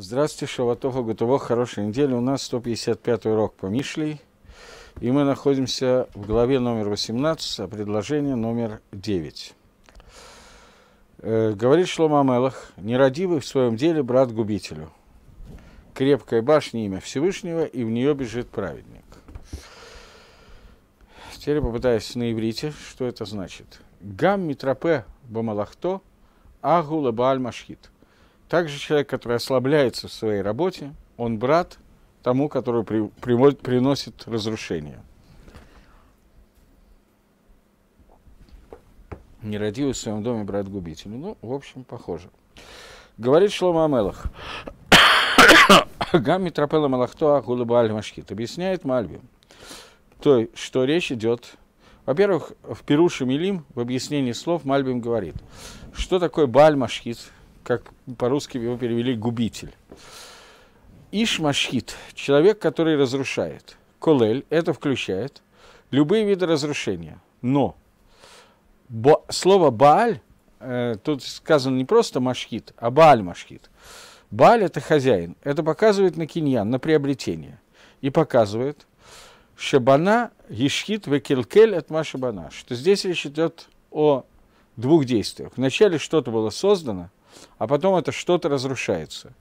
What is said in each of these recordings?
Здравствуйте, Шаватоха Гутово, хорошей недели. У нас 155-й урок по Мишлей, и мы находимся в главе номер 18, а предложение номер 9. Э, говорит Шлома Мелах, нерадивый в своем деле брат губителю. Крепкая башня имя Всевышнего, и в нее бежит праведник. Теперь попытаюсь на иврите, что это значит. Гам митрапе бамалахто агу лабааль машхит – также человек, который ослабляется в своей работе, он брат тому, который при, приводит, приносит разрушение. Не родил в своем доме брат губитель. Ну, в общем, похоже. Говорит Шлома Амелах. Гам Митрапела Малахтоа Гулаба Аль Объясняет Мальби, то, что речь идет во-первых, в Перуше Милим в объяснении слов Мальбим говорит, что такое Бальмашхит как по-русски его перевели губитель. Ишмашхит – человек, который разрушает. Колель – это включает любые виды разрушения. Но бо, слово «бааль» э, тут сказано не просто «машхит», а «бааль-машхит». Бааль – это хозяин. Это показывает на киньян, на приобретение. И показывает «шабана ешхит векелкель от машабана», что здесь речь идет о двух действиях. Вначале что-то было создано, а потом это что-то разрушается.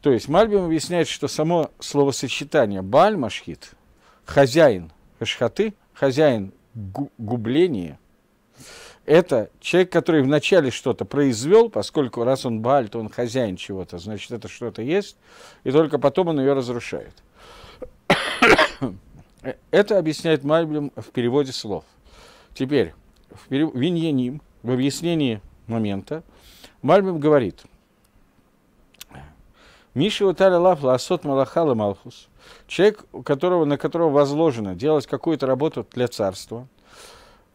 То есть Мальбим объясняет, что само словосочетание «бальмашхит» – хозяин хашхаты, хозяин губления – это человек, который вначале что-то произвел, поскольку раз он Бааль, то он хозяин чего-то, значит, это что-то есть, и только потом он ее разрушает. это объясняет Мальбим в переводе слов. Теперь, в перев... Виньяним, в объяснении момента, Мальбим говорит, Миши Уталя Лафла Асот Малахала Малхус, человек, которого, на которого возложено делать какую-то работу для царства,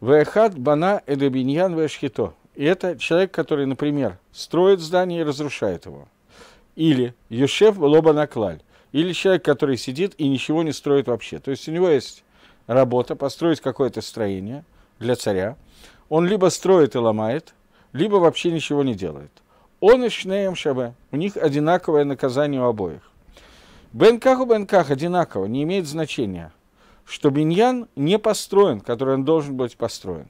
Вехат Бана Эдебиньян Вешхито. И это человек, который, например, строит здание и разрушает его. Или Юшев Лоба Наклаль. Или человек, который сидит и ничего не строит вообще. То есть у него есть работа построить какое-то строение для царя. Он либо строит и ломает – либо вообще ничего не делает. Он и Шнеем Шабе, у них одинаковое наказание у обоих. Бенках у Бенках одинаково, не имеет значения, что Биньян не построен, который он должен быть построен.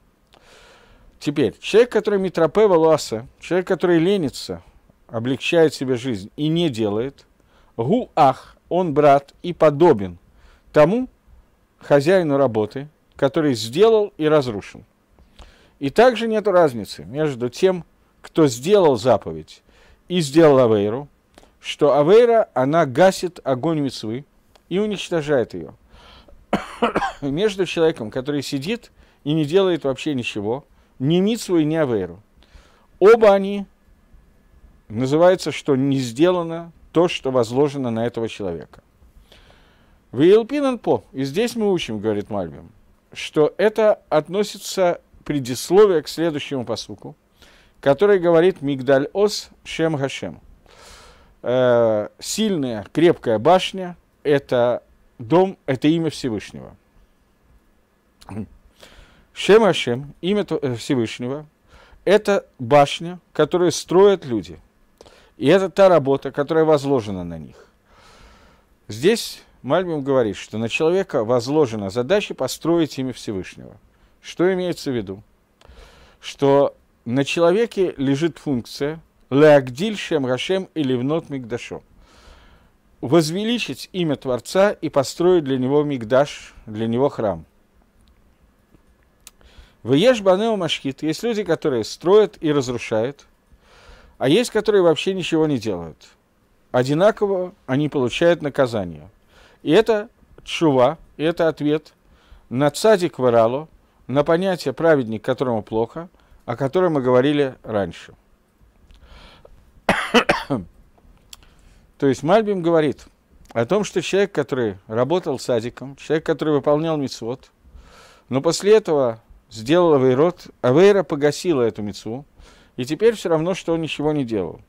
Теперь, человек, который митропе валуаса, человек, который ленится, облегчает себе жизнь и не делает, Гуах, он брат и подобен тому хозяину работы, который сделал и разрушил. И также нет разницы между тем, кто сделал заповедь и сделал Авейру, что Авейра, она гасит огонь мецвы и уничтожает ее. между человеком, который сидит и не делает вообще ничего, ни Мицву и ни Авейру. Оба они называется, что не сделано то, что возложено на этого человека. В По, и здесь мы учим, говорит Мальбим, что это относится предисловие к следующему посуку, который говорит «Мигдаль ос шем хашем». Э, сильная, крепкая башня – это дом, это имя Всевышнего. Шем Ашем, имя э, Всевышнего, это башня, которую строят люди. И это та работа, которая возложена на них. Здесь Мальбим говорит, что на человека возложена задача построить имя Всевышнего – что имеется в виду? Что на человеке лежит функция «Леагдиль шем рашем или внот мигдашо» – возвеличить имя Творца и построить для него мигдаш, для него храм. Вееш банео машкит – есть люди, которые строят и разрушают, а есть, которые вообще ничего не делают. Одинаково они получают наказание. И это чува, и это ответ на цадик варало – на понятие праведник, которому плохо, о котором мы говорили раньше. То есть Мальбим говорит о том, что человек, который работал садиком, человек, который выполнял мицвод, но после этого сделал Авейрот, Авейра погасила эту мицу, и теперь все равно, что он ничего не делал.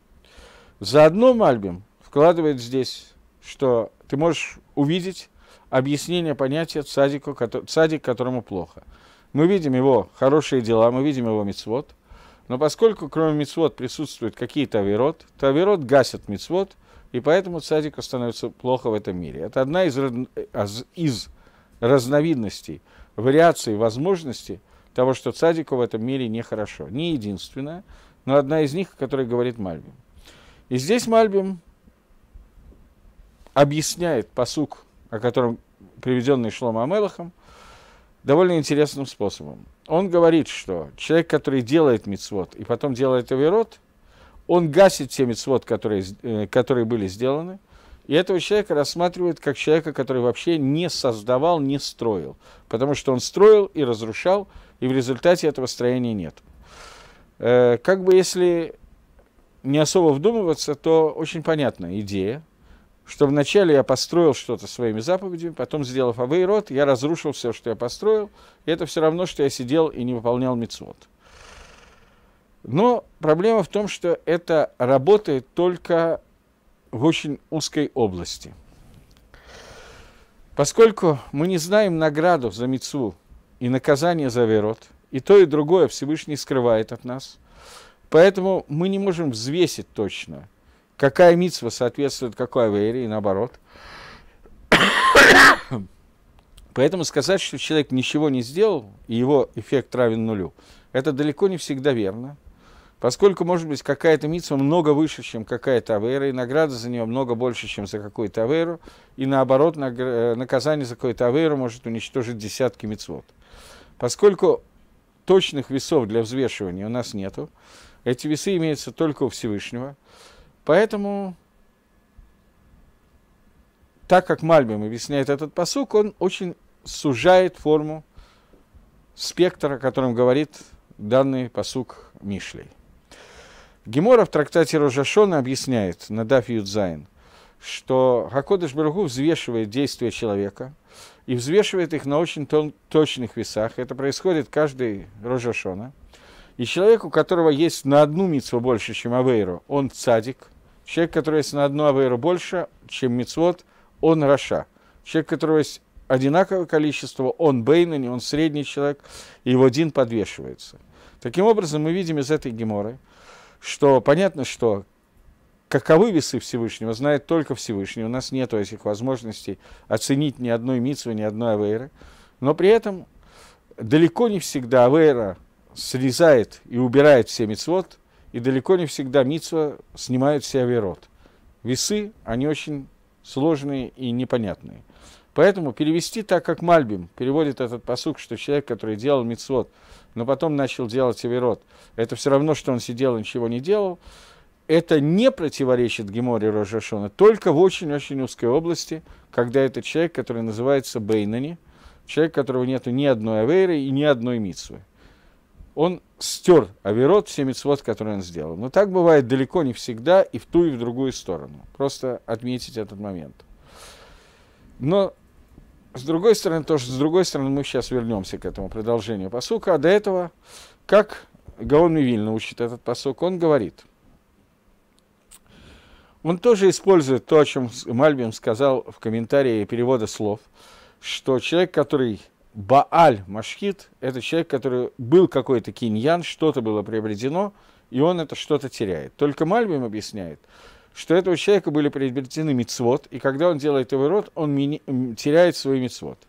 Заодно Мальбим вкладывает здесь, что ты можешь увидеть объяснение понятия цадику, цадик, которому плохо – мы видим его хорошие дела, мы видим его мицвод. Но поскольку кроме мицвод присутствуют какие-то авирот, то авирот гасят мицвод, и поэтому цадику становится плохо в этом мире. Это одна из, из разновидностей, вариаций возможностей того, что цадику в этом мире нехорошо. Не единственная, но одна из них, о которой говорит Мальбим. И здесь Мальбим объясняет посук, о котором приведенный Шлома Амелахом – довольно интересным способом. Он говорит, что человек, который делает мицвод и потом делает авирот, он гасит те мицвод, которые, э, которые были сделаны, и этого человека рассматривают как человека, который вообще не создавал, не строил, потому что он строил и разрушал, и в результате этого строения нет. Э, как бы если не особо вдумываться, то очень понятна идея, что вначале я построил что-то своими заповедями, потом, сделав авейрот, я разрушил все, что я построил, и это все равно, что я сидел и не выполнял мицвод. Но проблема в том, что это работает только в очень узкой области. Поскольку мы не знаем награду за мицву и наказание за верот, и то, и другое Всевышний скрывает от нас, поэтому мы не можем взвесить точно – Какая митсва соответствует какой авере, и наоборот. Поэтому сказать, что человек ничего не сделал, и его эффект равен нулю, это далеко не всегда верно. Поскольку, может быть, какая-то митсва много выше, чем какая-то авера, и награда за нее много больше, чем за какую-то аверу, и наоборот, э, наказание за какую-то аверу может уничтожить десятки митцвот. Поскольку точных весов для взвешивания у нас нету, эти весы имеются только у Всевышнего – Поэтому, так как Мальбим объясняет этот посук, он очень сужает форму спектра, о котором говорит данный посук Мишлей. Гемора в трактате Рожашона объясняет на Даф Юдзайн, что Хакодыш Баругу взвешивает действия человека и взвешивает их на очень тон, точных весах. Это происходит каждый Рожашона. И человек, у которого есть на одну митцву больше, чем Авейру, он цадик – Человек, который есть на одну аверу больше, чем мицвод, он раша. Человек, который есть одинаковое количество, он бейнани, он средний человек, и его один подвешивается. Таким образом, мы видим из этой геморы, что понятно, что каковы весы Всевышнего, знает только Всевышний. У нас нет этих возможностей оценить ни одной митсвы, ни одной авейры. Но при этом далеко не всегда авейра срезает и убирает все мицвод – и далеко не всегда митсва снимает все верот. Весы, они очень сложные и непонятные. Поэтому перевести так, как Мальбим переводит этот посук, что человек, который делал мицвод, но потом начал делать Аверот, это все равно, что он сидел и ничего не делал, это не противоречит Геморе Рожашона, только в очень-очень узкой области, когда это человек, который называется Бейнани, человек, у которого нет ни одной авейры и ни одной митсвы он стер Аверот, все мецвод, которые он сделал. Но так бывает далеко не всегда и в ту, и в другую сторону. Просто отметить этот момент. Но с другой стороны, тоже с другой стороны, мы сейчас вернемся к этому продолжению посука. А до этого, как Гаон Мивильна учит этот посук, он говорит, он тоже использует то, о чем Мальбим сказал в комментарии перевода слов, что человек, который Бааль Машхит – это человек, который был какой-то киньян, что-то было приобретено, и он это что-то теряет. Только Мальбим объясняет, что этого человека были приобретены мицвод, и когда он делает его род, он мини- теряет свой мицвод.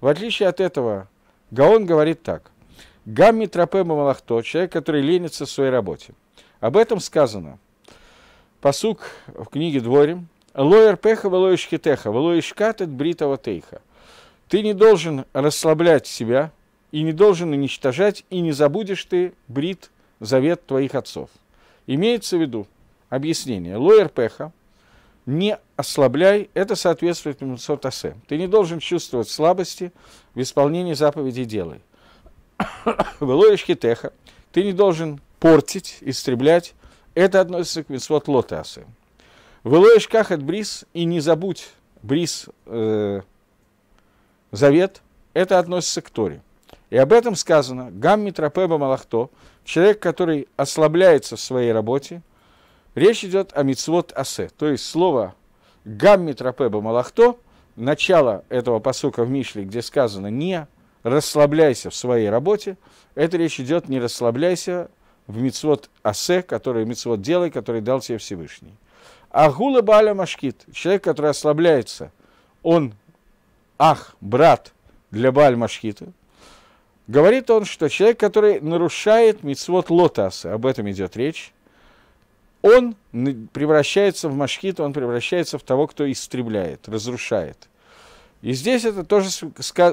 В отличие от этого, Гаон говорит так. Гамми Трапема Малахто, человек, который ленится в своей работе. Об этом сказано. Посук в книге Дворим. Лоер пеха, валоишкитеха, катет бритова тейха – ты не должен расслаблять себя и не должен уничтожать, и не забудешь ты брит завет твоих отцов. Имеется в виду объяснение. Лоер Пеха, не ослабляй, это соответствует Митцвот Ты не должен чувствовать слабости в исполнении заповедей делай. Велоиш Хитеха, ты не должен портить, истреблять, это относится к Митцвот Лотасе. Велоиш Кахат Брис, и не забудь Брис э, завет, это относится к Торе. И об этом сказано «Гамми малахто» – человек, который ослабляется в своей работе. Речь идет о мицвод асе, то есть слово «гамми малахто» – начало этого посука в Мишле, где сказано «не расслабляйся в своей работе», это речь идет «не расслабляйся в мицвод асе», который мицвод делай, который дал тебе Всевышний. Агула Баля Машкит, человек, который ослабляется, он ах, брат для Баль Машхита, говорит он, что человек, который нарушает мицвод лотаса, об этом идет речь, он превращается в Машхита, он превращается в того, кто истребляет, разрушает. И здесь это тоже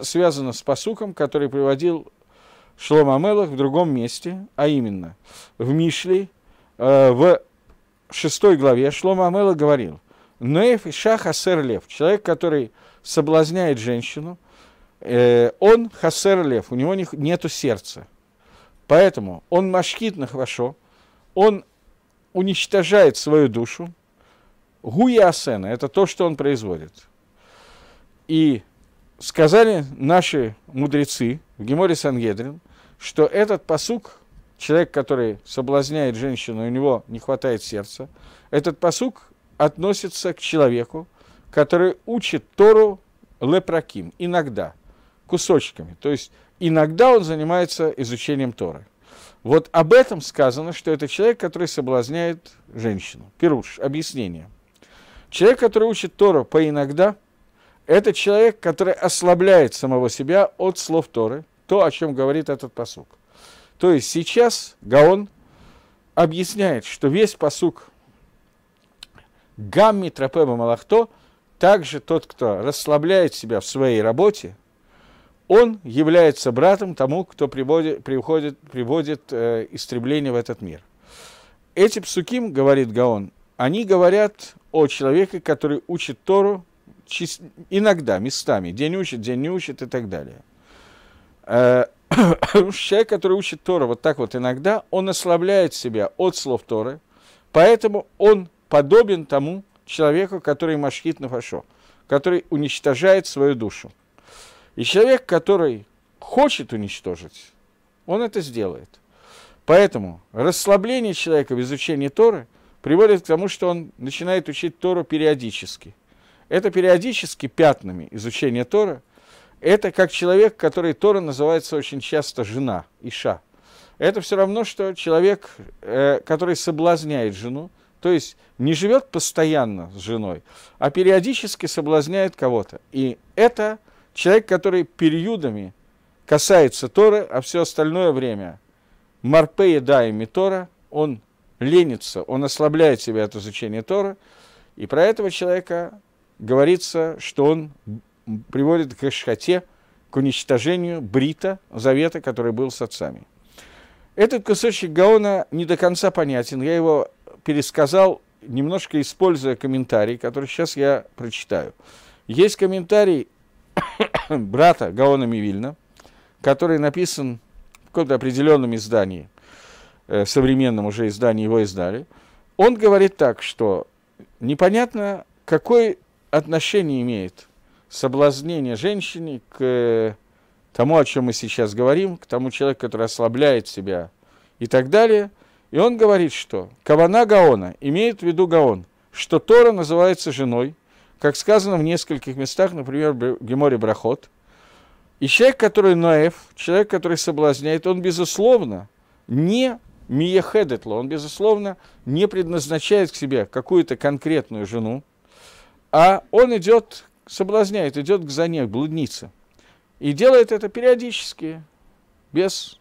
связано с посуком, который приводил Шлома Мелах в другом месте, а именно в Мишле, э, в шестой главе Шлома Амела говорил, «Ноев и шах асер лев», человек, который соблазняет женщину, э, он хасер лев, у него не, нету сердца. Поэтому он машкит на хвашо, он уничтожает свою душу. Гуя асена – это то, что он производит. И сказали наши мудрецы в Геморе Сангедрин, что этот посук, человек, который соблазняет женщину, у него не хватает сердца, этот посук относится к человеку, который учит Тору лепраким, иногда, кусочками. То есть иногда он занимается изучением Торы. Вот об этом сказано, что это человек, который соблазняет женщину. Пируш, объяснение. Человек, который учит Тору по иногда, это человек, который ослабляет самого себя от слов Торы, то, о чем говорит этот посук. То есть сейчас Гаон объясняет, что весь посук Гамми Трапема Малахто – также тот, кто расслабляет себя в своей работе, он является братом тому, кто приводит, приходит приводит э, истребление в этот мир. Эти псуким, говорит Гаон, они говорят о человеке, который учит Тору иногда, местами, день учит, день не учит и так далее. Э, человек, который учит Тору вот так вот иногда, он ослабляет себя от слов Торы, поэтому он подобен тому, человеку, который машхит фашо, который уничтожает свою душу. И человек, который хочет уничтожить, он это сделает. Поэтому расслабление человека в изучении Торы приводит к тому, что он начинает учить Тору периодически. Это периодически пятнами изучение Торы. Это как человек, который Тора называется очень часто жена, Иша. Это все равно, что человек, э, который соблазняет жену, то есть не живет постоянно с женой, а периодически соблазняет кого-то. И это человек, который периодами касается Торы, а все остальное время Марпея Дайми Тора, он ленится, он ослабляет себя от изучения Тора. и про этого человека говорится, что он приводит к эшхате, к уничтожению брита, завета, который был с отцами. Этот кусочек Гаона не до конца понятен, я его пересказал, немножко используя комментарий, который сейчас я прочитаю. Есть комментарий брата Гаона Мивильна, который написан в каком-то определенном издании, э, современном уже издании его издали. Он говорит так, что непонятно, какое отношение имеет соблазнение женщины к э, тому, о чем мы сейчас говорим, к тому человеку, который ослабляет себя и так далее – и он говорит, что Кавана Гаона имеет в виду Гаон, что Тора называется женой, как сказано в нескольких местах, например, в Геморе Брахот. И человек, который наев, человек, который соблазняет, он, безусловно, не миехедетло, он, безусловно, не предназначает к себе какую-то конкретную жену, а он идет, соблазняет, идет к зане, к блуднице. И делает это периодически, без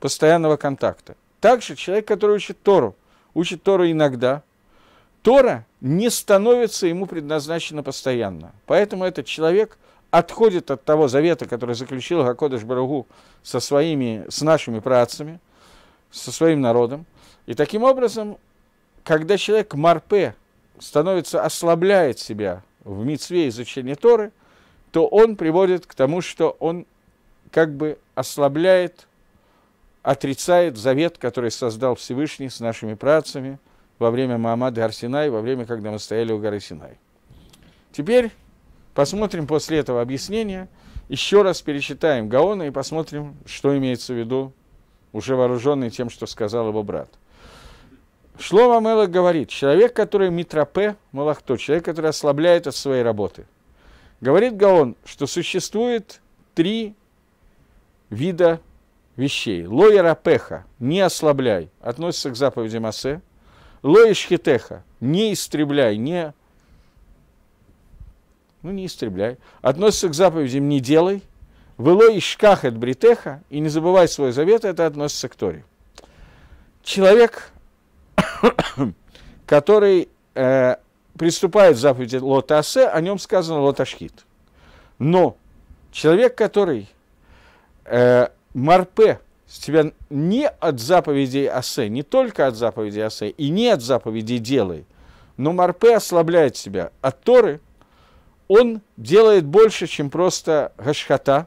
постоянного контакта. Также человек, который учит Тору, учит Тору иногда. Тора не становится ему предназначена постоянно. Поэтому этот человек отходит от того завета, который заключил Гакодыш Барагу со своими, с нашими працами, со своим народом. И таким образом, когда человек Марпе становится, ослабляет себя в митцве изучения Торы, то он приводит к тому, что он как бы ослабляет отрицает завет, который создал Всевышний с нашими працами во время Маамады Арсинай, во время, когда мы стояли у горы Синай. Теперь посмотрим после этого объяснения, еще раз перечитаем Гаона и посмотрим, что имеется в виду, уже вооруженный тем, что сказал его брат. Шлома Мелах говорит, человек, который митропе малахто, человек, который ослабляет от своей работы. Говорит Гаон, что существует три вида вещей. Лоера пеха, не ослабляй, относится к заповеди Масе. Лоишхитеха, не истребляй, не... Ну, не истребляй. Относится к заповедям «не делай». Вело ишках от бритеха, и не забывай свой завет, это относится к Торе. Человек, который э, приступает к заповеди Лотасе, о нем сказано Лоташхит. Но человек, который э, Марпе с тебя не от заповедей асе не только от заповедей асе и не от заповедей делай, но Марпе ослабляет себя от Торы, он делает больше, чем просто гашхата,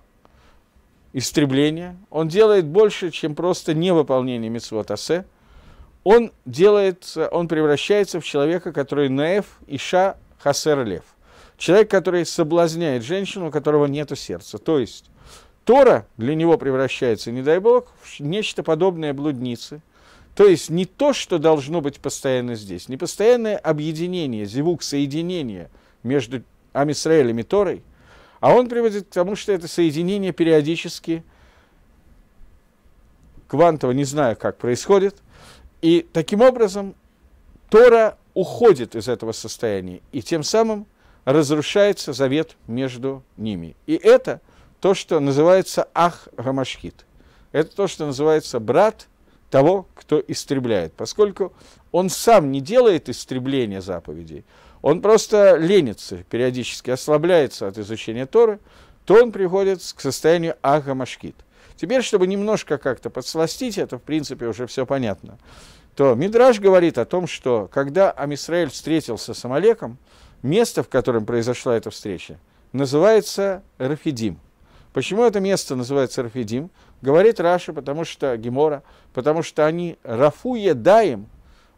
истребление, он делает больше, чем просто невыполнение митцвот асе, он делает, он превращается в человека, который наэф, иша, хасер, лев. Человек, который соблазняет женщину, у которого нет сердца. То есть Тора для него превращается, не дай бог, в нечто подобное блуднице. То есть не то, что должно быть постоянно здесь, не постоянное объединение, звук соединения между Амисраэлем и Торой, а он приводит к тому, что это соединение периодически, квантово, не знаю, как происходит, и таким образом Тора уходит из этого состояния, и тем самым разрушается завет между ними. И это – то, что называется Ах Рамашхит. Это то, что называется брат того, кто истребляет, поскольку он сам не делает истребления заповедей, он просто ленится периодически, ослабляется от изучения Торы, то он приходит к состоянию Аха Машкит. Теперь, чтобы немножко как-то подсластить, это, в принципе, уже все понятно, то Мидраж говорит о том, что когда Амисраэль встретился с Амалеком, место, в котором произошла эта встреча, называется Рафидим. Почему это место называется Рафидим? Говорит Раша, потому что Гемора, потому что они Рафу Даем,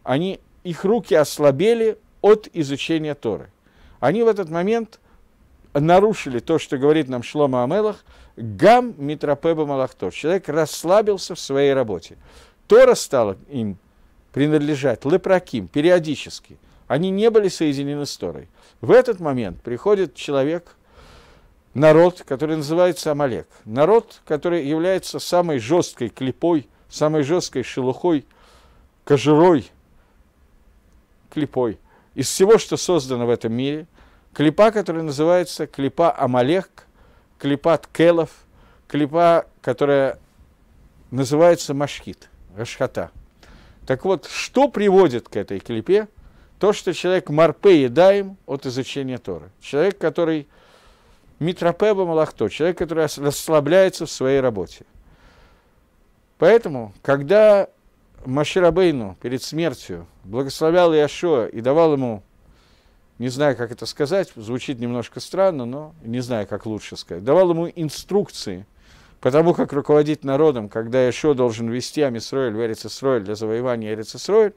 они, их руки ослабели от изучения Торы. Они в этот момент нарушили то, что говорит нам Шлома Амелах, гам митропеба малахтор. Человек расслабился в своей работе. Тора стала им принадлежать Лепраким, периодически. Они не были соединены с Торой. В этот момент приходит человек – народ, который называется Амалек. Народ, который является самой жесткой клепой, самой жесткой шелухой, кожурой, клепой. Из всего, что создано в этом мире, клепа, которая называется клепа Амалек, клепа Ткелов, клепа, которая называется Машкит, Рашхата. Так вот, что приводит к этой клепе? То, что человек марпе едаем от изучения Торы. Человек, который Митропеба Малахто, человек, который расслабляется в своей работе. Поэтому, когда Маширабейну перед смертью благословлял Иошуа и давал ему, не знаю, как это сказать, звучит немножко странно, но не знаю, как лучше сказать, давал ему инструкции по тому, как руководить народом, когда Иошуа должен вести Амисроэль в Эрицесроэль для завоевания Эрицесроэль,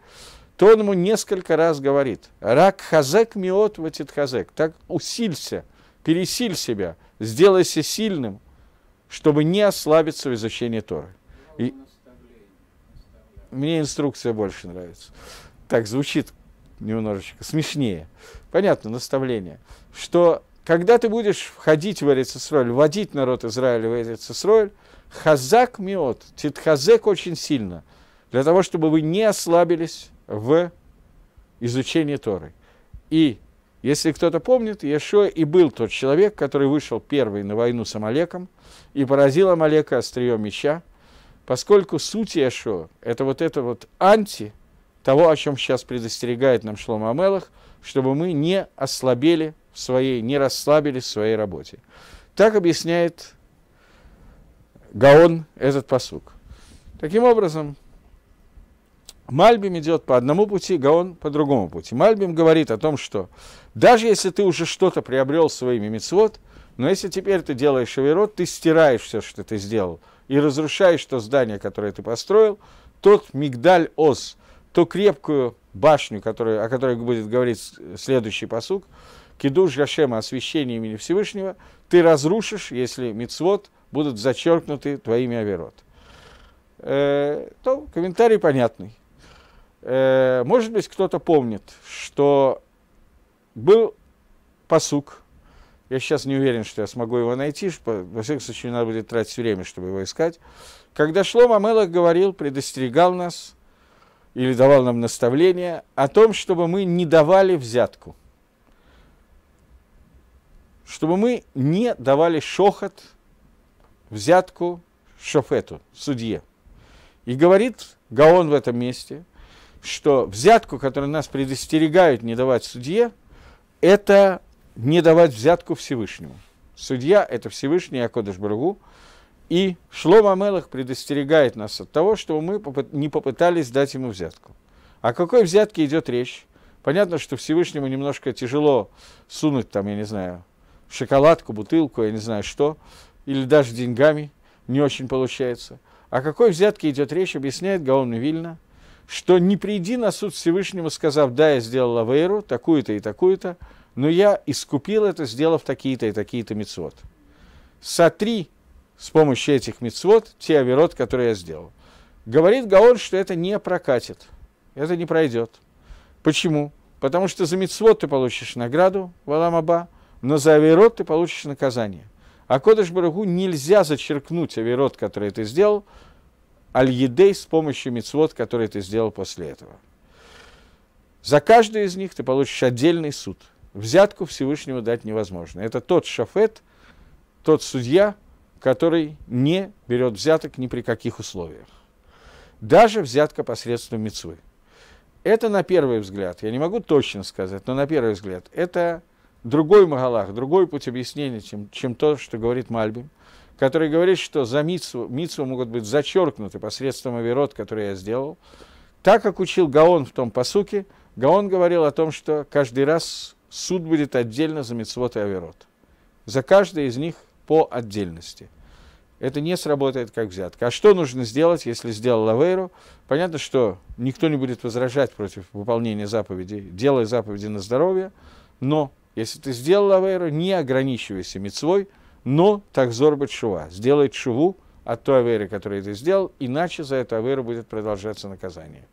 то он ему несколько раз говорит, «Рак хазек миот ватит хазек», так усилься – пересиль себя, сделайся сильным, чтобы не ослабиться в изучении Торы. И мне инструкция больше нравится. Так звучит немножечко смешнее. Понятно, наставление. Что когда ты будешь входить в Эрицесроль, вводить народ Израиля в Эрицесроль, хазак миот, титхазек очень сильно, для того, чтобы вы не ослабились в изучении Торы. И если кто-то помнит, еще и был тот человек, который вышел первый на войну с Амалеком и поразил Амалека острием меча, поскольку суть Иешуа – это вот это вот анти того, о чем сейчас предостерегает нам Шлома Амелах, чтобы мы не ослабели в своей, не расслабились в своей работе. Так объясняет Гаон этот посук. Таким образом, Мальбим идет по одному пути, Гаон по другому пути. Мальбим говорит о том, что даже если ты уже что-то приобрел своими мецвод, но если теперь ты делаешь Аверот, ты стираешь все, что ты сделал, и разрушаешь то здание, которое ты построил, тот мигдаль ос, ту крепкую башню, которую, о которой будет говорить следующий посук, кидуш Гашема, освящение имени Всевышнего, ты разрушишь, если мецвод будут зачеркнуты твоими Аверот. Э, то комментарий понятный. Э, может быть, кто-то помнит, что был посук. Я сейчас не уверен, что я смогу его найти. Что, во всяком случае, надо будет тратить время, чтобы его искать. Когда Шлома Мелах говорил, предостерегал нас или давал нам наставление о том, чтобы мы не давали взятку. Чтобы мы не давали шохот, взятку шофету, судье. И говорит Гаон в этом месте – что взятку, которую нас предостерегают не давать судье, это не давать взятку Всевышнему. Судья – это Всевышний Акодыш Барагу, и Шлома Мелах предостерегает нас от того, чтобы мы не попытались дать ему взятку. О какой взятке идет речь? Понятно, что Всевышнему немножко тяжело сунуть там, я не знаю, шоколадку, бутылку, я не знаю что, или даже деньгами не очень получается. О какой взятке идет речь, объясняет Гаон Вильна – что не приди на суд Всевышнего, сказав, да, я сделал авейру, такую-то и такую-то, но я искупил это, сделав такие-то и такие-то мицвод. Сотри с помощью этих мицвод те аверот, которые я сделал. Говорит Гаон, что это не прокатит, это не пройдет. Почему? Потому что за мицвод ты получишь награду, Валамаба, но за аверот ты получишь наказание. А Кодыш Барагу нельзя зачеркнуть аверот, который ты сделал, аль-едей с помощью мицвод, который ты сделал после этого. За каждый из них ты получишь отдельный суд. Взятку Всевышнему дать невозможно. Это тот шафет, тот судья, который не берет взяток ни при каких условиях. Даже взятка посредством мецвы. Это на первый взгляд, я не могу точно сказать, но на первый взгляд, это другой Магалах, другой путь объяснения, чем, чем то, что говорит Мальбим – который говорит, что за митсу, митсу могут быть зачеркнуты посредством авирот, который я сделал. Так как учил Гаон в том посуке, Гаон говорил о том, что каждый раз суд будет отдельно за митцвот и авирот. За каждый из них по отдельности. Это не сработает как взятка. А что нужно сделать, если сделал Лавейру? Понятно, что никто не будет возражать против выполнения заповеди, делая заповеди на здоровье, но если ты сделал Лавейру, не ограничивайся мецвой – но так Тахзор Батшува, сделает Шуву от той аверы, которую ты сделал, иначе за эту аверу будет продолжаться наказание.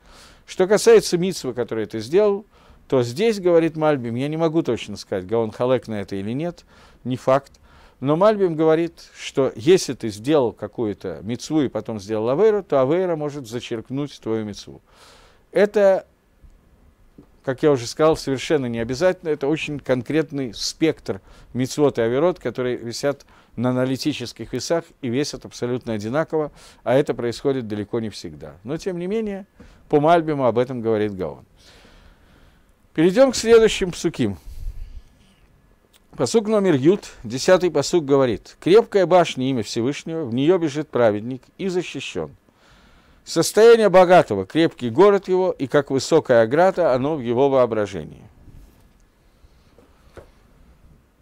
Что касается Митсвы, которую ты сделал, то здесь, говорит Мальбим, я не могу точно сказать, Гаон Халек на это или нет, не факт, но Мальбим говорит, что если ты сделал какую-то мецву и потом сделал аверу, то авера может зачеркнуть твою мецву. Это как я уже сказал, совершенно не обязательно. Это очень конкретный спектр мицвод и аверот, которые висят на аналитических весах и весят абсолютно одинаково, а это происходит далеко не всегда. Но, тем не менее, по Мальбиму об этом говорит Гаон. Перейдем к следующим псуким. Посук номер Ют, десятый посук говорит, «Крепкая башня имя Всевышнего, в нее бежит праведник и защищен». Состояние богатого, крепкий город его, и как высокая ограда, оно в его воображении.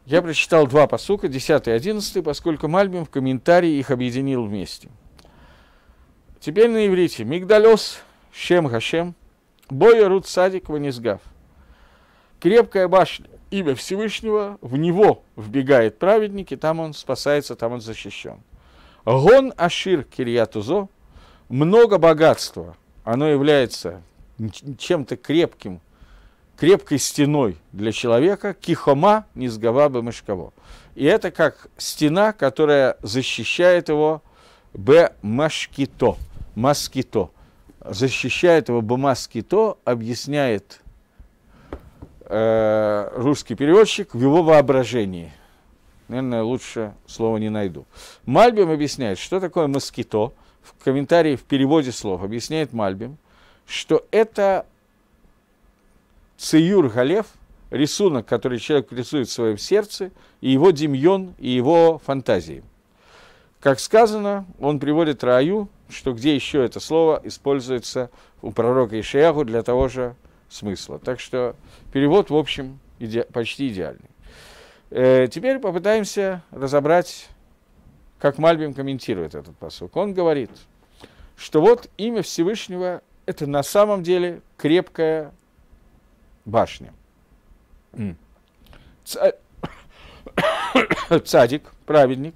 Я прочитал два посука, 10 и 11, поскольку Мальбим в комментарии их объединил вместе. Теперь на иврите. Мигдалес, Шем Гашем, Боя Рут Садик Ванизгав. Крепкая башня, имя Всевышнего, в него вбегает праведник, и там он спасается, там он защищен. Гон Ашир Кирьятузо, много богатства, оно является чем-то крепким, крепкой стеной для человека, кихома не низгавабы мышково. И это как стена, которая защищает его б машкито, маскито. Защищает его б маскито, объясняет э, русский переводчик в его воображении. Наверное, лучше слова не найду. Мальбим объясняет, что такое москито – в комментарии в переводе слов объясняет Мальбим, что это циюр галев, рисунок, который человек рисует в своем сердце, и его демьон, и его фантазии. Как сказано, он приводит раю, что где еще это слово используется у пророка Ишиягу для того же смысла. Так что перевод, в общем, иде почти идеальный. Э, теперь попытаемся разобрать как Мальбим комментирует этот посыл, Он говорит, что вот имя Всевышнего – это на самом деле крепкая башня. Э, цадик, праведник,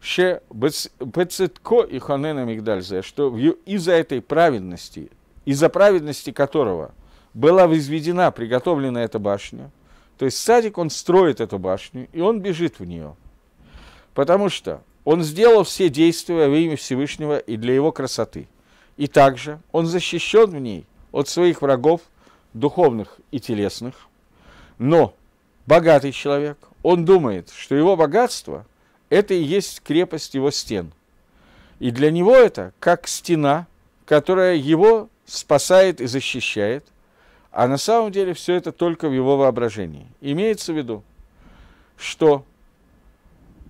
Ше Бецетко и Ханена Мигдальзе, что из-за этой праведности, из-за праведности которого была возведена, приготовлена эта башня, то есть садик, он строит эту башню, и он бежит в нее. Потому что он сделал все действия во имя Всевышнего и для его красоты. И также он защищен в ней от своих врагов, духовных и телесных. Но богатый человек, он думает, что его богатство – это и есть крепость его стен. И для него это как стена, которая его спасает и защищает, а на самом деле все это только в его воображении. Имеется в виду, что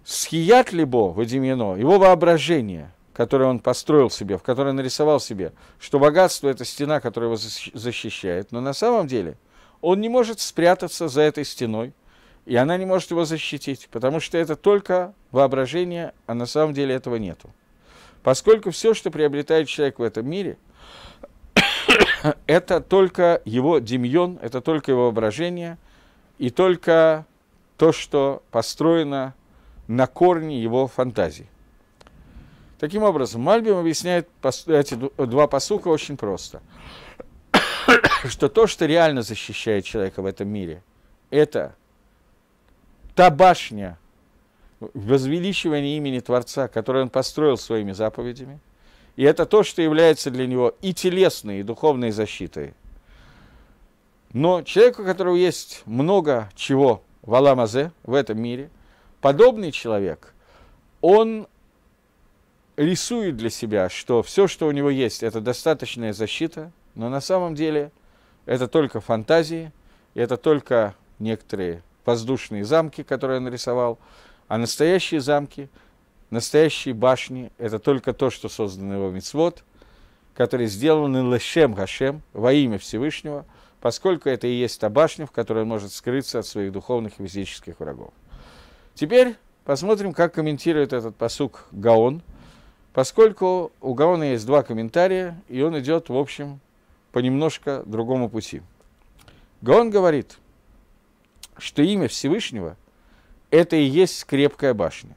схият либо Вадимино, его воображение, которое он построил себе, в которое нарисовал себе, что богатство – это стена, которая его защищает, но на самом деле он не может спрятаться за этой стеной, и она не может его защитить, потому что это только воображение, а на самом деле этого нету. Поскольку все, что приобретает человек в этом мире, это только его демьон, это только его воображение, и только то, что построено на корни его фантазии. Таким образом, Мальбим объясняет эти два посука очень просто. что то, что реально защищает человека в этом мире, это та башня возвеличивания имени Творца, которую он построил своими заповедями, и это то, что является для него и телесной, и духовной защитой. Но человеку, у которого есть много чего в Аламазе, в этом мире – подобный человек, он рисует для себя, что все, что у него есть, это достаточная защита, но на самом деле это только фантазии, это только некоторые воздушные замки, которые он рисовал, а настоящие замки, настоящие башни – это только то, что создано его мицвод, которые сделаны лешем гашем во имя Всевышнего, поскольку это и есть та башня, в которой он может скрыться от своих духовных и физических врагов. Теперь посмотрим, как комментирует этот посук Гаон, поскольку у Гаона есть два комментария, и он идет, в общем, по немножко другому пути. Гаон говорит, что имя Всевышнего – это и есть крепкая башня.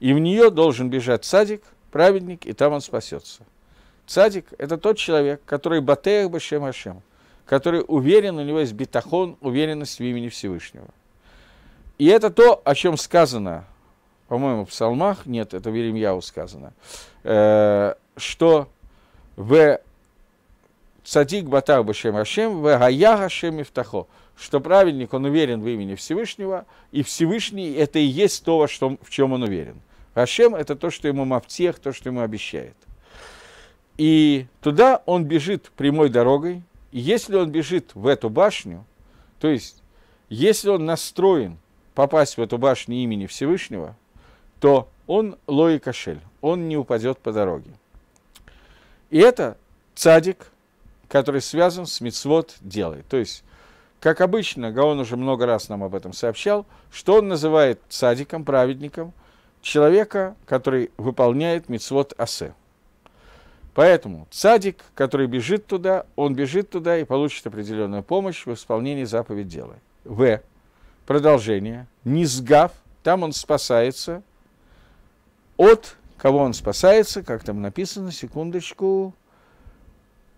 И в нее должен бежать садик, праведник, и там он спасется. Цадик – это тот человек, который батеях башем который уверен, у него есть битахон, уверенность в имени Всевышнего. И это то, о чем сказано, по-моему, в псалмах, нет, это в Еремьяу сказано, э, что в Садик Батах Башем Ашем, в Гаях Ашем Ифтахо, что праведник, он уверен в имени Всевышнего, и Всевышний – это и есть то, во что, в чем он уверен. Ашем – это то, что ему мавтех, то, что ему обещает. И туда он бежит прямой дорогой, и если он бежит в эту башню, то есть если он настроен – попасть в эту башню имени Всевышнего, то он лои кошель, он не упадет по дороге. И это цадик, который связан с мицвод делает. То есть, как обычно, Гаон уже много раз нам об этом сообщал, что он называет цадиком, праведником, человека, который выполняет мицвод асе. Поэтому цадик, который бежит туда, он бежит туда и получит определенную помощь в исполнении заповедь дела. В продолжение, Низгав, там он спасается от кого он спасается, как там написано, секундочку,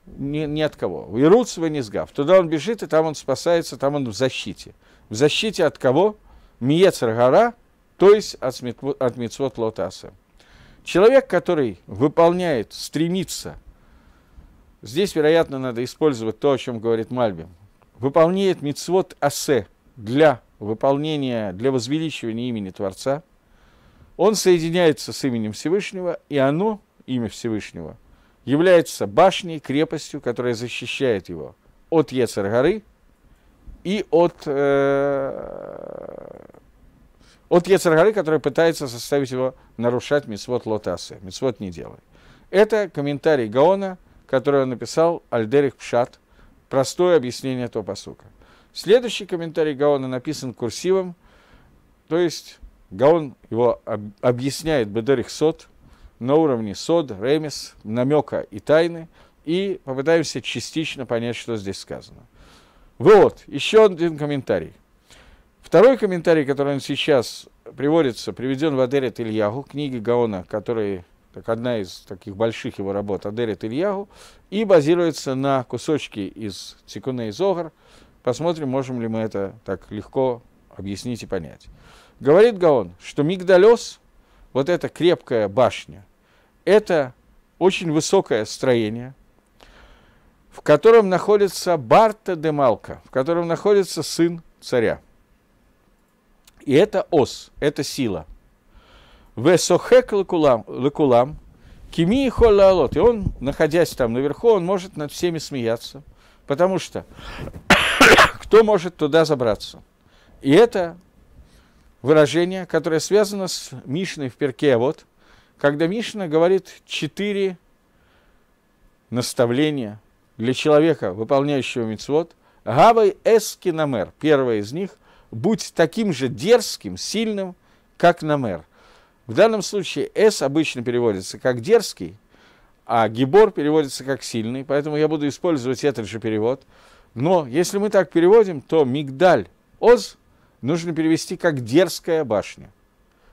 ни, ни от кого. Ирут свой Низгав, туда он бежит, и там он спасается, там он в защите. В защите от кого? Миецер гора, то есть от, от Лотаса. Человек, который выполняет, стремится, здесь, вероятно, надо использовать то, о чем говорит Мальбим, выполняет Мицвот Асе для выполнения для возвеличивания имени Творца. Он соединяется с именем Всевышнего, и оно, имя Всевышнего, является башней, крепостью, которая защищает его от Ецар горы и от, э, от Ецар горы, который пытается заставить его нарушать Мецвод Лотасы, Мецвод не делай. Это комментарий Гаона, который он написал Альдерих Пшат, простое объяснение того посука. Следующий комментарий Гаона написан курсивом, то есть Гаон его об, объясняет Бедерих Сот на уровне Сод, Ремес, намека и тайны, и попытаемся частично понять, что здесь сказано. Вот, еще один комментарий. Второй комментарий, который он сейчас приводится, приведен в Адерет Ильягу, книге Гаона, которая так одна из таких больших его работ, Адерет Ильягу, и базируется на кусочке из Тикуна и Зогар – Посмотрим, можем ли мы это так легко объяснить и понять. Говорит Гаон, что Мигдалес, вот эта крепкая башня, это очень высокое строение, в котором находится Барта де Малка, в котором находится сын царя. И это ос, это сила. Весохек лакулам, кими кими холлалот. И он, находясь там наверху, он может над всеми смеяться, потому что кто может туда забраться. И это выражение, которое связано с Мишной в перке, вот, когда Мишна говорит четыре наставления для человека, выполняющего мицвод, Гавай Эски Намер, первое из них, будь таким же дерзким, сильным, как Намер. В данном случае «эс» обычно переводится как «дерзкий», а «гибор» переводится как «сильный», поэтому я буду использовать этот же перевод – но если мы так переводим, то мигдаль оз нужно перевести как дерзкая башня.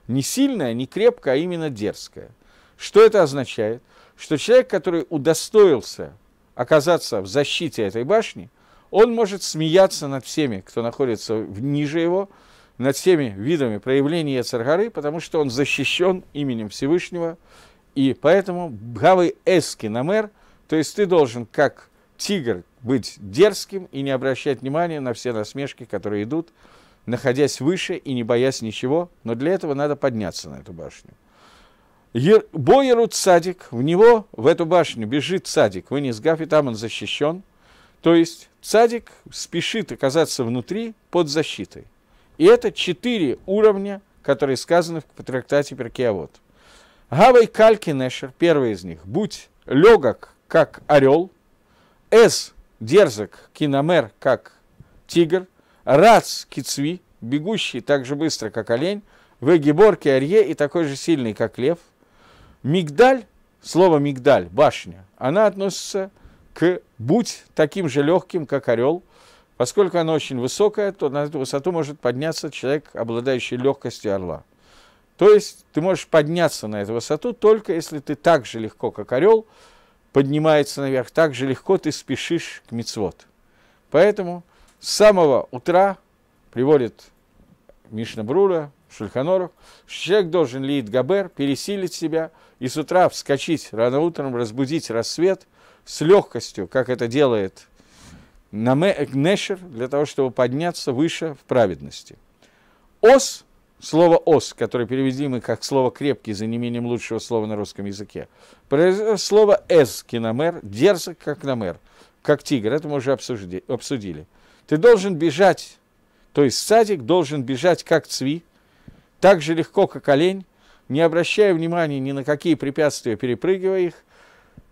Не сильная, не крепкая, а именно дерзкая. Что это означает? Что человек, который удостоился оказаться в защите этой башни, он может смеяться над всеми, кто находится ниже его, над всеми видами проявления Царгары, потому что он защищен именем Всевышнего, и поэтому Бхавы Эски Намер, то есть ты должен как тигр быть дерзким и не обращать внимания на все насмешки, которые идут, находясь выше и не боясь ничего, но для этого надо подняться на эту башню. Боеру садик в него, в эту башню бежит садик, вынес гав, и там он защищен. То есть садик спешит оказаться внутри под защитой. И это четыре уровня, которые сказаны в трактате Перкиавод. Гавай Калькинешер, первый из них, будь легок, как орел. С дерзок киномер, как тигр, рац кицви, бегущий так же быстро, как олень, Вегиборки, киарье и такой же сильный, как лев. Мигдаль, слово мигдаль, башня, она относится к будь таким же легким, как орел. Поскольку она очень высокая, то на эту высоту может подняться человек, обладающий легкостью орла. То есть ты можешь подняться на эту высоту только если ты так же легко, как орел, поднимается наверх, так же легко ты спешишь к мицвод. Поэтому с самого утра приводит Мишна Брура, Шульханоров, человек должен лить габер, пересилить себя и с утра вскочить рано утром, разбудить рассвет с легкостью, как это делает Нешер, для того, чтобы подняться выше в праведности. Ос Слово «ос», которое переведимо как слово «крепкий» за неимением лучшего слова на русском языке. Слово «эс» – киномер, дерзок, как намер, как тигр. Это мы уже обсужди, обсудили. Ты должен бежать, то есть садик должен бежать, как цви, так же легко, как олень, не обращая внимания ни на какие препятствия, перепрыгивая их,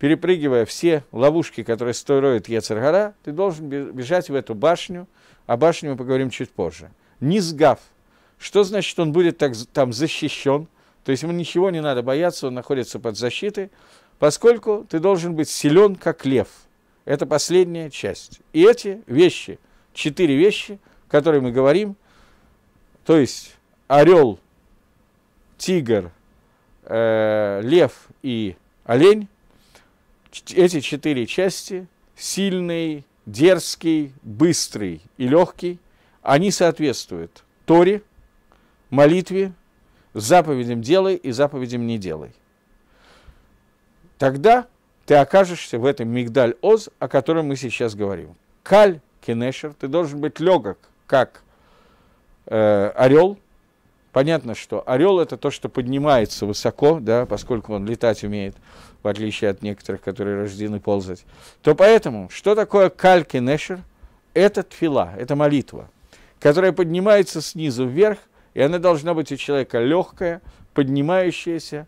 перепрыгивая все ловушки, которые строит Яцергара, ты должен бежать в эту башню, о а башне мы поговорим чуть позже. Низгав – что значит, он будет так, там защищен? То есть ему ничего не надо бояться, он находится под защитой, поскольку ты должен быть силен, как лев. Это последняя часть. И эти вещи, четыре вещи, которые мы говорим, то есть орел, тигр, э, лев и олень, эти четыре части сильный, дерзкий, быстрый и легкий, они соответствуют Торе, молитве, заповедям делай и заповедям не делай. Тогда ты окажешься в этом мигдаль-оз, о котором мы сейчас говорим. Каль кинешер, ты должен быть легок, как э, орел. Понятно, что орел это то, что поднимается высоко, да, поскольку он летать умеет, в отличие от некоторых, которые рождены ползать. То поэтому, что такое каль кинешер, Это тфила, это молитва, которая поднимается снизу вверх – и она должна быть у человека легкая, поднимающаяся,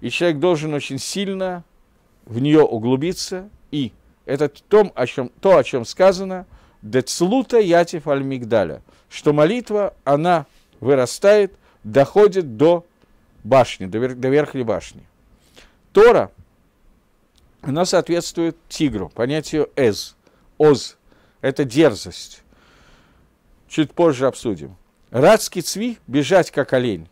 и человек должен очень сильно в нее углубиться. И это том, о чем, то, о чем сказано, «Децлута ятиф аль что молитва, она вырастает, доходит до башни, до, вер, до верхней башни. Тора, она соответствует тигру, понятию «эз», «оз». Это дерзость. Чуть позже обсудим. Рацкий цви – бежать как олень,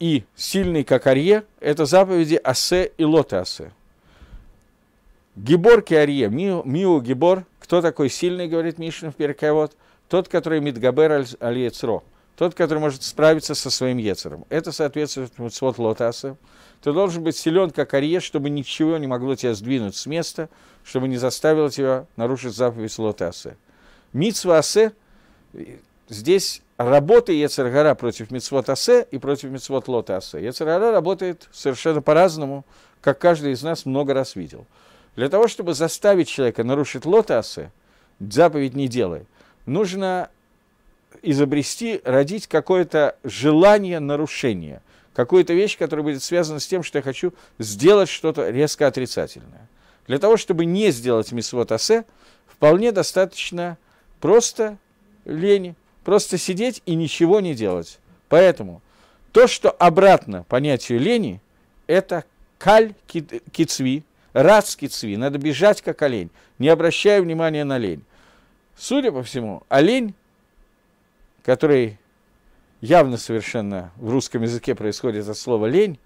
и сильный как арье – это заповеди асе и лоте асе. Гибор арье, мио, мио гибор, кто такой сильный, говорит Мишин в перековод, тот, который мидгабер аль тот, который может справиться со своим яцером. Это соответствует муцвот лотаса. Ты должен быть силен, как арье, чтобы ничего не могло тебя сдвинуть с места, чтобы не заставило тебя нарушить заповедь лотаса. Мицва асе, здесь работы Ецергара против Мицвот Асе и против Мицвот Лота Асе. Ецергара работает совершенно по-разному, как каждый из нас много раз видел. Для того, чтобы заставить человека нарушить Лота Асе, заповедь не делай, нужно изобрести, родить какое-то желание нарушения, какую-то вещь, которая будет связана с тем, что я хочу сделать что-то резко отрицательное. Для того, чтобы не сделать Мицвот Асе, вполне достаточно просто лени, просто сидеть и ничего не делать. Поэтому то, что обратно понятию лени, это каль кицви, рац кицви, надо бежать как олень, не обращая внимания на лень. Судя по всему, олень, который явно совершенно в русском языке происходит от слова лень,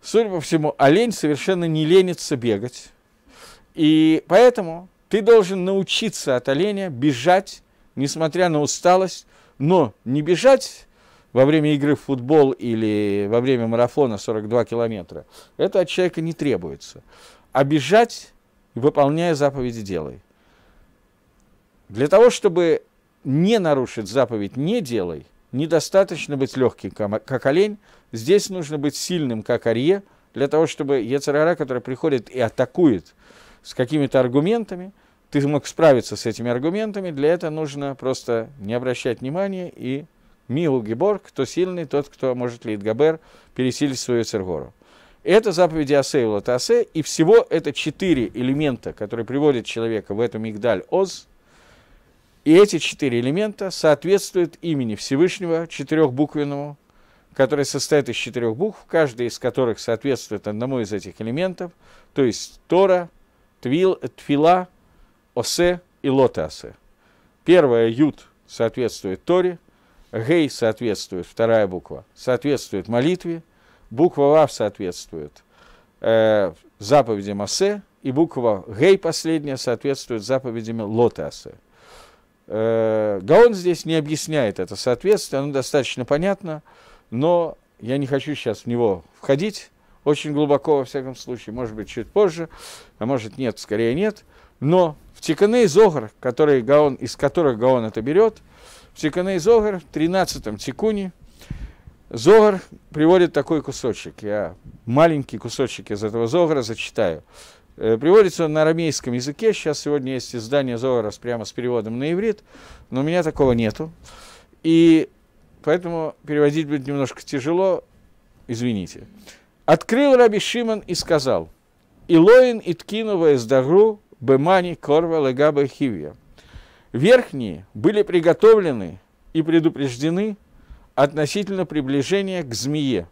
судя по всему, олень совершенно не ленится бегать. И поэтому ты должен научиться от оленя бежать несмотря на усталость, но не бежать во время игры в футбол или во время марафона 42 километра, это от человека не требуется. А бежать, выполняя заповеди, делай. Для того, чтобы не нарушить заповедь «не делай», недостаточно быть легким, как олень. Здесь нужно быть сильным, как арье, для того, чтобы яцерара, который приходит и атакует с какими-то аргументами – ты мог справиться с этими аргументами, для этого нужно просто не обращать внимания и милу гебор, кто сильный, тот, кто может лид габер, пересилить свою цергору. Это заповеди Асе и Латасе, и всего это четыре элемента, которые приводят человека в эту мигдаль Оз. И эти четыре элемента соответствуют имени Всевышнего четырехбуквенному, который состоит из четырех букв, каждый из которых соответствует одному из этих элементов, то есть Тора, Твил, Твила, Осе и Лотасе. Первая Ют соответствует Торе, Гей соответствует, вторая буква, соответствует молитве, буква Вав соответствует э, заповедям Осе, и буква Гей последняя соответствует заповедям Лотасе. Э, Гаон здесь не объясняет это соответствие, оно достаточно понятно, но я не хочу сейчас в него входить, очень глубоко, во всяком случае, может быть, чуть позже, а может, нет, скорее нет – но в Тикане Зогар, который Гаон, из которых Гаон это берет, в Тикане Зогар, в 13-м Тикуне, Зогар приводит такой кусочек. Я маленький кусочек из этого Зогара зачитаю. Э, приводится он на арамейском языке. Сейчас сегодня есть издание Зогара прямо с переводом на иврит, но у меня такого нету. И поэтому переводить будет немножко тяжело, извините. «Открыл Раби Шимон и сказал, «Илоин иткину ваездагру Бемани, Корва, Легаба, Хивия. Верхние были приготовлены и предупреждены относительно приближения к змее.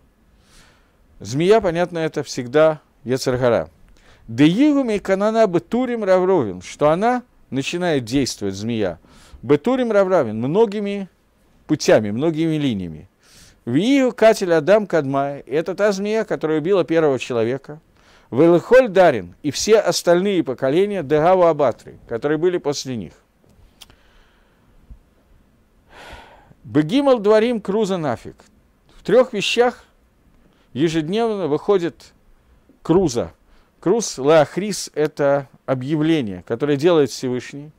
Змея, понятно, это всегда Яцергара. Деигуми канана бетурим равровин, что она начинает действовать, змея. Бетурим равровин многими путями, многими линиями. В Вию катель Адам Кадмай – это та змея, которая убила первого человека – Велихоль Дарин и все остальные поколения Дегава Абатры, которые были после них. Бегимал Дворим Круза Нафиг. В трех вещах ежедневно выходит Круза. Круз Лаахрис – это объявление, которое делает Всевышний.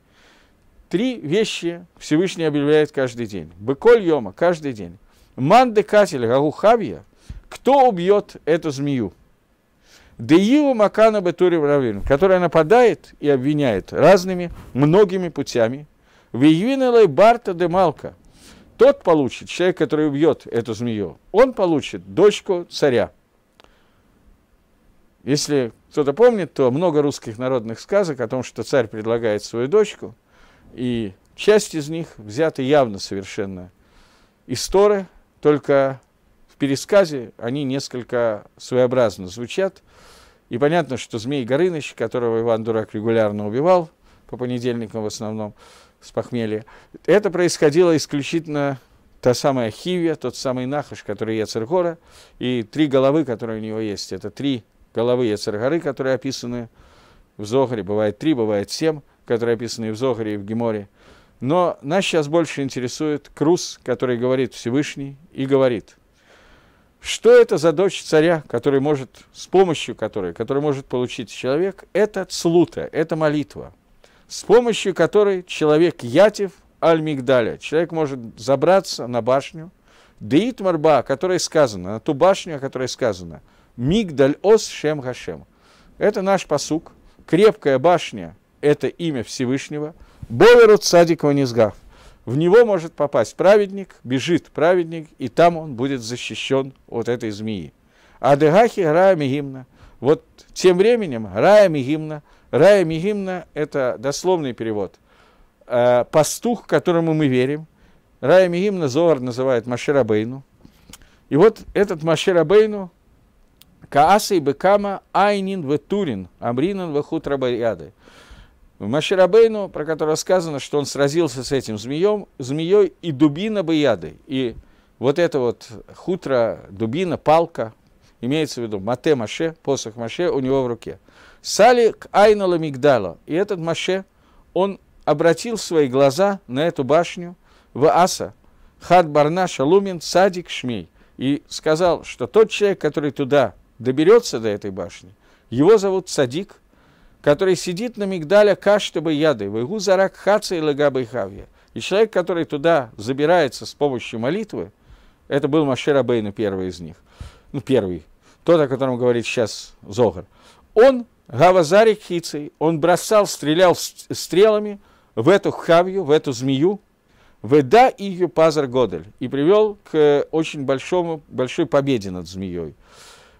Три вещи Всевышний объявляет каждый день. Быколь Йома – каждый день. Манды Катель Гагухавья – кто убьет эту змею – Деилу Макана Бетури Равин, которая нападает и обвиняет разными, многими путями. Виюинелай Барта де Малка. Тот получит, человек, который убьет эту змею, он получит дочку царя. Если кто-то помнит, то много русских народных сказок о том, что царь предлагает свою дочку, и часть из них взята явно совершенно из Торы, только в пересказе они несколько своеобразно звучат. И понятно, что Змей Горыныч, которого Иван Дурак регулярно убивал, по понедельникам в основном, с похмелья, это происходило исключительно та самая Хивия, тот самый Нахаш, который Яцергора, и три головы, которые у него есть, это три головы Яцергоры, которые описаны в Зогаре, бывает три, бывает семь, которые описаны и в Зогаре, и в Геморе. Но нас сейчас больше интересует Крус, который говорит Всевышний и говорит – что это за дочь царя, который может, с помощью которой, который может получить человек, это цлута, это молитва, с помощью которой человек Ятев Аль-Мигдаля, человек может забраться на башню, Деит Марба, о которой сказано, на ту башню, о которой сказано, Мигдаль Ос Шем Хашем. Это наш посук. Крепкая башня – это имя Всевышнего. Боверу Цадикова Низгав в него может попасть праведник, бежит праведник, и там он будет защищен от этой змеи. А Дегахи Рая Мигимна. Вот тем временем Рая Мигимна. Рая Мигимна – это дословный перевод. Э, пастух, которому мы верим. Рая Мигимна Зоар называет Маширабейну. И вот этот Маширабейну Кааса и Бекама Айнин Ветурин, Амринан Вехут в Маширабейну, про которого сказано, что он сразился с этим змеем, змеей и дубина бы яды. И вот это вот хутро, дубина, палка, имеется в виду мате маше, посох маше у него в руке. Салик айнала мигдала. И этот маше, он обратил свои глаза на эту башню в Аса, хад барна шалумин садик шмей. И сказал, что тот человек, который туда доберется до этой башни, его зовут Садик – который сидит на мигдаля каштабы яды, вайгу зарак хаца и лагабы хавья. И человек, который туда забирается с помощью молитвы, это был Машер Абейну, первый из них, ну, первый, тот, о котором говорит сейчас Зогар. Он гавазарик хицей, он бросал, стрелял стрелами в эту хавью, в эту змею, Веда и Юпазар Годель и привел к э, очень большому, большой победе над змеей.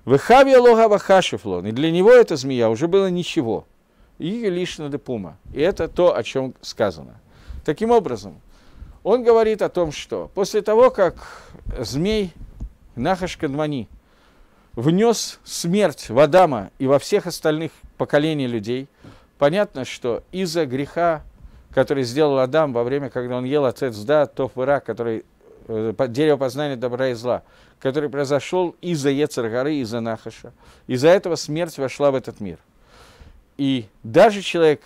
Вехавия лога вахашифлон, и для него эта змея уже была ничего и лично депума. И это то, о чем сказано. Таким образом, он говорит о том, что после того, как змей Нахашкадмани внес смерть в Адама и во всех остальных поколений людей, понятно, что из-за греха, который сделал Адам во время, когда он ел отец да, тоф ира, который э, дерево познания добра и зла, который произошел из-за Ецаргары, из-за Нахаша. Из-за этого смерть вошла в этот мир – и даже человек,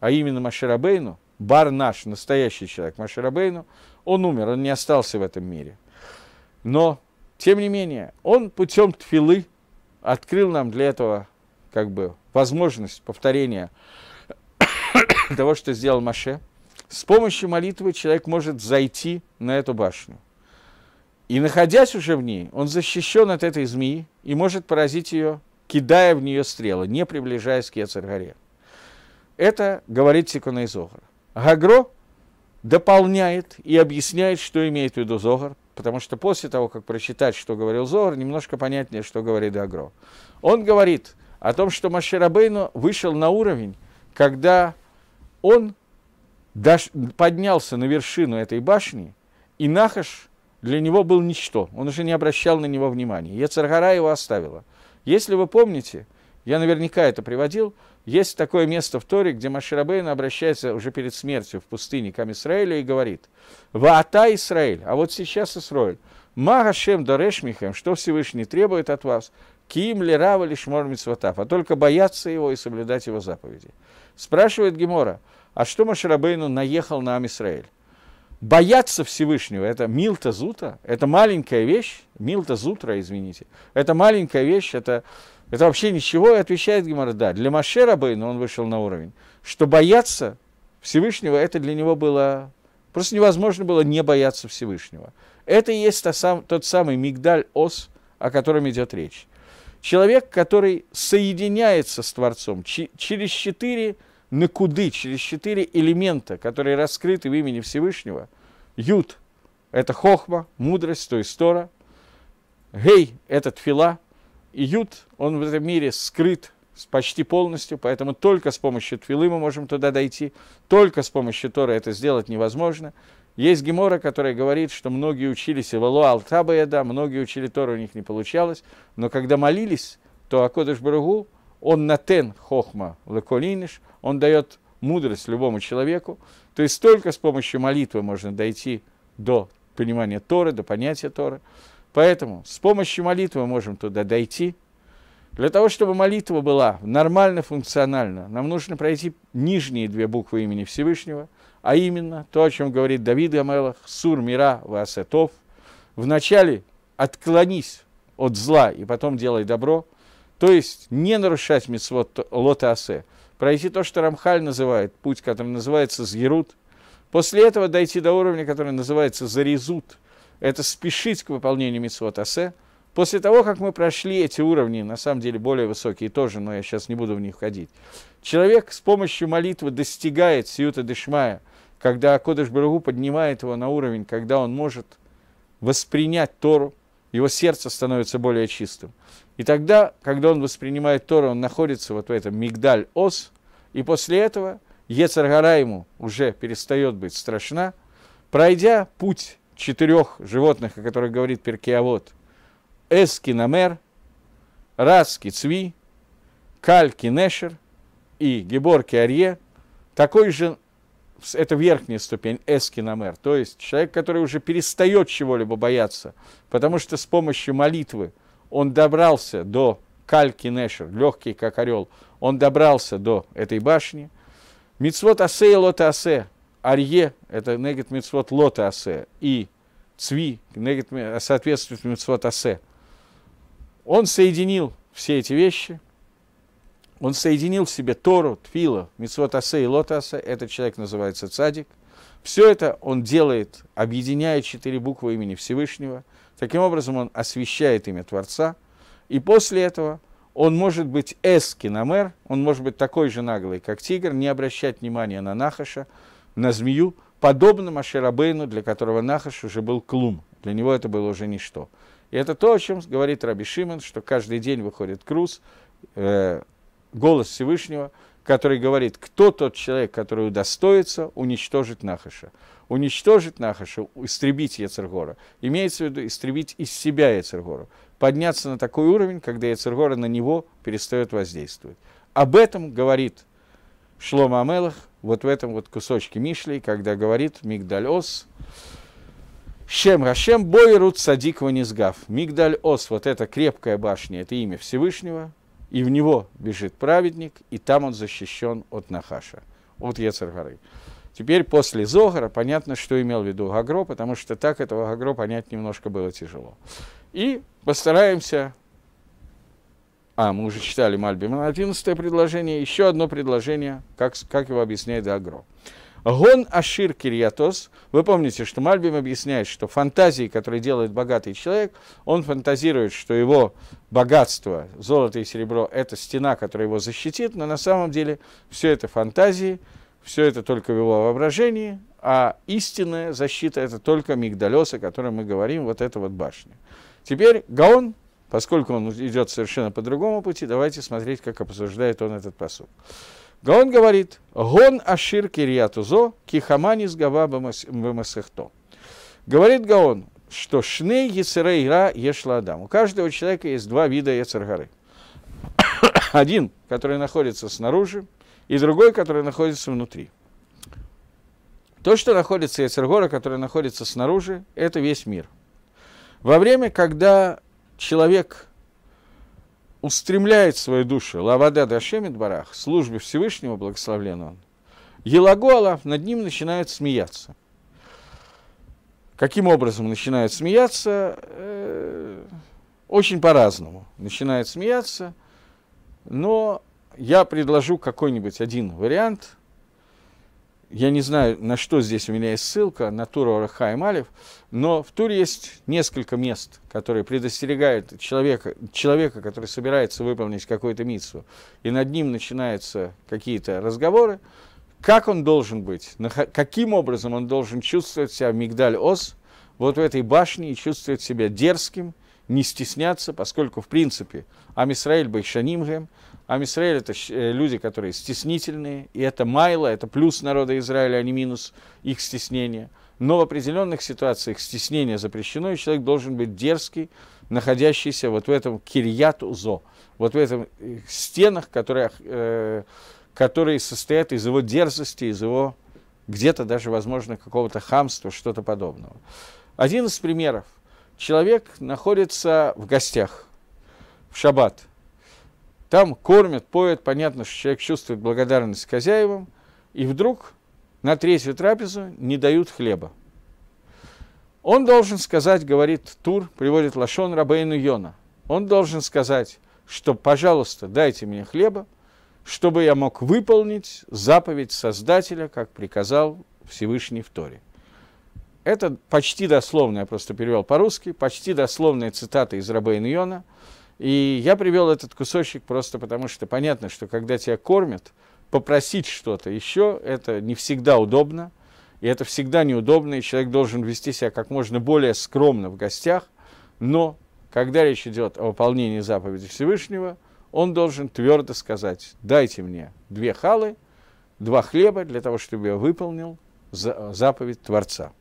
а именно Маширабейну, бар наш, настоящий человек Маширабейну, он умер, он не остался в этом мире. Но, тем не менее, он путем тфилы открыл нам для этого как бы возможность повторения того, что сделал Маше. С помощью молитвы человек может зайти на эту башню. И находясь уже в ней, он защищен от этой змеи и может поразить ее кидая в нее стрелы, не приближаясь к Ецаргаре. Это говорит Сикона из Огра. Гагро дополняет и объясняет, что имеет в виду Зогар, потому что после того, как прочитать, что говорил Зогар, немножко понятнее, что говорит Гагро. Он говорит о том, что Маширабейну вышел на уровень, когда он поднялся на вершину этой башни, и Нахаш для него был ничто, он уже не обращал на него внимания. Ецаргара его оставила – если вы помните, я наверняка это приводил, есть такое место в Торе, где Маширабейн обращается уже перед смертью в пустыне к Израилю и говорит, «Ваата Израиль, а вот сейчас Израиль, Магашем Дарешмихем, что Всевышний требует от вас, Ким ли рава лишь а только бояться его и соблюдать его заповеди. Спрашивает Гемора, а что Маширабейну наехал на Амисраэль? Бояться Всевышнего – это милта зута, это маленькая вещь, милта зутра, извините, это маленькая вещь, это, это вообще ничего, и отвечает Гемара, да, для Маше Рабейна он вышел на уровень, что бояться Всевышнего, это для него было, просто невозможно было не бояться Всевышнего. Это и есть та сам, тот самый мигдаль-ос, о котором идет речь. Человек, который соединяется с Творцом через четыре на куды через четыре элемента, которые раскрыты в имени Всевышнего. Ют – это хохма, мудрость, то есть Тора. Гей – это тфила. И ют, он в этом мире скрыт почти полностью, поэтому только с помощью твилы мы можем туда дойти, только с помощью Тора это сделать невозможно. Есть Гемора, которая говорит, что многие учились Ивалу Алтабаяда, многие учили Тору, у них не получалось, но когда молились, то Акодыш Барагу он натен хохма леколиниш, он дает мудрость любому человеку. То есть только с помощью молитвы можно дойти до понимания Торы, до понятия Торы. Поэтому с помощью молитвы можем туда дойти. Для того, чтобы молитва была нормально функциональна, нам нужно пройти нижние две буквы имени Всевышнего, а именно то, о чем говорит Давид Гамелах, «Сур мира ваасетов». Вначале отклонись от зла и потом делай добро – то есть не нарушать митцвот лотасе, пройти то, что Рамхаль называет, путь, который называется згерут, после этого дойти до уровня, который называется зарезут, это спешить к выполнению митцвот асе, После того, как мы прошли эти уровни, на самом деле более высокие тоже, но я сейчас не буду в них входить, человек с помощью молитвы достигает Сиюта Дешмая, когда Кодыш Барагу поднимает его на уровень, когда он может воспринять Тору, его сердце становится более чистым. И тогда, когда он воспринимает Тору, он находится вот в этом мигдаль-ос, и после этого Ецаргара ему уже перестает быть страшна. Пройдя путь четырех животных, о которых говорит Перкиавод, Эскинамер, Раски Цви, Кальки Нешер и Геборки Арье, такой же это верхняя ступень эскиномер, то есть человек, который уже перестает чего-либо бояться, потому что с помощью молитвы – он добрался до Кальки Нешер, легкий как орел, он добрался до этой башни. Мицвод Асе и Лота Асе, Арье, это негет Мицвод Лота Асе, и Цви, негет, соответствует Мицвод Асе. Он соединил все эти вещи, он соединил в себе Тору, Тфила, Мицвод Асе и Лота Асе, этот человек называется Цадик. Все это он делает, объединяя четыре буквы имени Всевышнего – Таким образом, он освещает имя Творца, и после этого он может быть эскиномер, он может быть такой же наглый, как тигр, не обращать внимания на Нахаша, на змею, подобно Маширабейну, для которого Нахаш уже был клум, для него это было уже ничто. И это то, о чем говорит Раби Шимон, что каждый день выходит круз, э, голос Всевышнего – который говорит, кто тот человек, который удостоится уничтожить Нахаша. Уничтожить Нахаша, истребить Яцергора, имеется в виду истребить из себя Яцергора, подняться на такой уровень, когда Яцергора на него перестает воздействовать. Об этом говорит Шлома Амелах вот в этом вот кусочке Мишли, когда говорит Мигдальос, Шем Рашем Бойрут Садиква Низгав. Мигдаль Ос, вот эта крепкая башня, это имя Всевышнего, и в него бежит праведник, и там он защищен от Нахаша, от Ецаргары. Теперь после Зогара понятно, что имел в виду Гагро, потому что так этого Гагро понять немножко было тяжело. И постараемся... А, мы уже читали Мальбим 11 предложение, еще одно предложение, как, как его объясняет Гагро. Гон Ашир Кирьятос. Вы помните, что Мальбим объясняет, что фантазии, которые делает богатый человек, он фантазирует, что его богатство, золото и серебро – это стена, которая его защитит, но на самом деле все это фантазии, все это только в его воображении, а истинная защита – это только мигдалес, о котором мы говорим, вот эта вот башня. Теперь Гаон, поскольку он идет совершенно по другому пути, давайте смотреть, как обсуждает он этот посуд. Гаон говорит, «Гон ашир кирьятузо кихаманис гава бамасехто». Говорит Гаон, что шны яцера ира ешла адам. У каждого человека есть два вида яцергары. Один, который находится снаружи, и другой, который находится внутри. То, что находится яцергора, который находится снаружи, это весь мир. Во время, когда человек – устремляет свою душу, лавада дашемит барах, службе Всевышнего, благословлен он, Елагу над ним начинает смеяться. Каким образом начинает смеяться? Э, очень по-разному. Начинает смеяться, но я предложу какой-нибудь один вариант – я не знаю, на что здесь у меня есть ссылка, на Туру Рахаим Алев, но в Туре есть несколько мест, которые предостерегают человека, человека который собирается выполнить какую-то митсу, и над ним начинаются какие-то разговоры, как он должен быть, каким образом он должен чувствовать себя в Мигдаль-Оз, вот в этой башне, и чувствовать себя дерзким, не стесняться, поскольку, в принципе, Амисраиль Байшанимгем – Амисраэль это э, люди, которые стеснительные, и это Майла, это плюс народа Израиля, а не минус их стеснения. Но в определенных ситуациях стеснение запрещено, и человек должен быть дерзкий, находящийся вот в этом кирьят узо, вот в этом э, стенах, которые, э, которые состоят из его дерзости, из его где-то даже, возможно, какого-то хамства, что-то подобного. Один из примеров. Человек находится в гостях в шаббат – там кормят, поют, понятно, что человек чувствует благодарность хозяевам, и вдруг на третью трапезу не дают хлеба. Он должен сказать, говорит Тур, приводит Лашон Рабейну Йона, он должен сказать, что, пожалуйста, дайте мне хлеба, чтобы я мог выполнить заповедь Создателя, как приказал Всевышний в Торе. Это почти дословно, я просто перевел по-русски, почти дословная цитата из Рабейна Йона – и я привел этот кусочек просто потому, что понятно, что когда тебя кормят, попросить что-то еще, это не всегда удобно, и это всегда неудобно, и человек должен вести себя как можно более скромно в гостях, но когда речь идет о выполнении заповеди Всевышнего, он должен твердо сказать, дайте мне две халы, два хлеба для того, чтобы я выполнил э, заповедь Творца.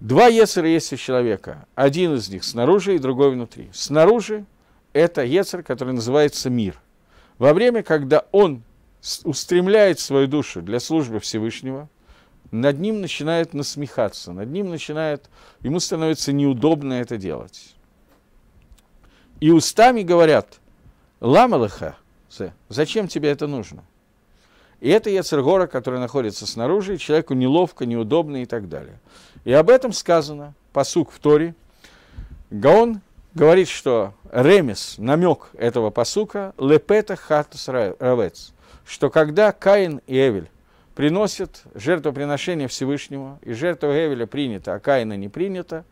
Два Ецера есть у человека. Один из них снаружи и другой внутри. Снаружи это Ецер, который называется мир. Во время, когда он устремляет свою душу для службы Всевышнего, над ним начинает насмехаться, над ним начинает, ему становится неудобно это делать. И устами говорят, ламалаха, зачем тебе это нужно? И это Яцергора, который находится снаружи, человеку неловко, неудобно и так далее. И об этом сказано, посук в Торе. Гаон говорит, что ремес, намек этого посука, лепета хатас равец, что когда Каин и Эвель приносят жертвоприношение Всевышнему, и жертва Эвеля принята, а Каина не принята,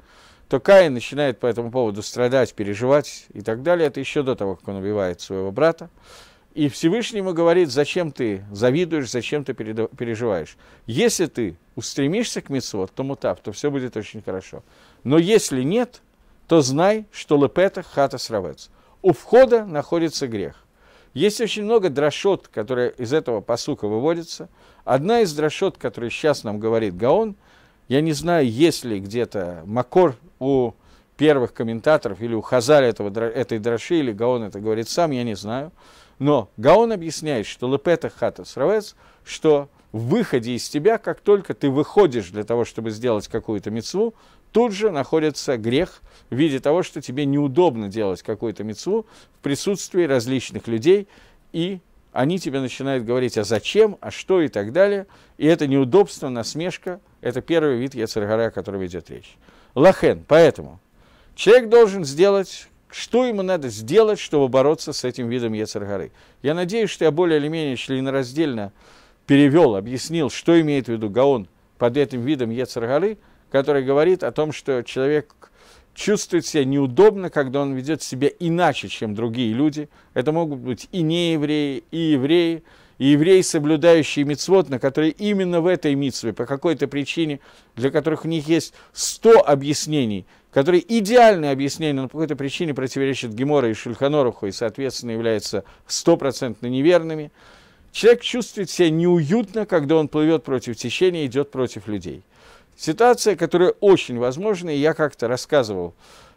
то Каин начинает по этому поводу страдать, переживать и так далее. Это еще до того, как он убивает своего брата. И Всевышний ему говорит, зачем ты завидуешь, зачем ты переживаешь. Если ты устремишься к мецвод, то мутав, то все будет очень хорошо. Но если нет, то знай, что лепета хата сравец. У входа находится грех. Есть очень много дрошот, которые из этого посука выводятся. Одна из дрошот, которую сейчас нам говорит Гаон, я не знаю, есть ли где-то макор у первых комментаторов или у Хазаля этого, этой дроши, или Гаон это говорит сам, я не знаю. Но Гаон объясняет, что лепета хата сравец, что в выходе из тебя, как только ты выходишь для того, чтобы сделать какую-то мецву, тут же находится грех в виде того, что тебе неудобно делать какую-то мецву в присутствии различных людей, и они тебе начинают говорить, а зачем, а что и так далее. И это неудобство, насмешка, это первый вид яцергара, о котором идет речь. Лахен, поэтому человек должен сделать что ему надо сделать, чтобы бороться с этим видом Ецаргары. Я надеюсь, что я более или менее членораздельно раздельно перевел, объяснил, что имеет в виду Гаон под этим видом Ецаргары, который говорит о том, что человек чувствует себя неудобно, когда он ведет себя иначе, чем другие люди. Это могут быть и неевреи, и евреи, и евреи, соблюдающие мицвод, на которые именно в этой мицве по какой-то причине, для которых у них есть 100 объяснений, которые идеальные объяснения, но по какой-то причине противоречат Гемора и Шульханоруху и, соответственно, являются стопроцентно неверными – Человек чувствует себя неуютно, когда он плывет против течения, идет против людей. Ситуация, которая очень возможна, и я как-то рассказывал,